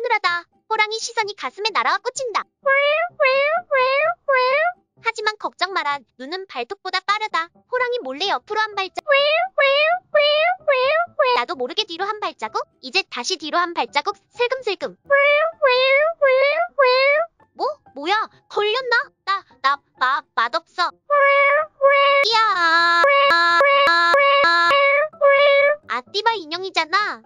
하늘하다. 호랑이 시선이 가슴에 날아와 꽂힌다. 하지만 걱정 마라. 눈은 발톱보다 빠르다. 호랑이 몰래 옆으로 한 발짝. 나도 모르게 뒤로 한 발자국. 이제 다시 뒤로 한 발자국. 슬금슬금. 뭐? 뭐야? 걸렸나? 나, 나, 마, 맛없어. 이야. 아, 띠바 인형이잖아.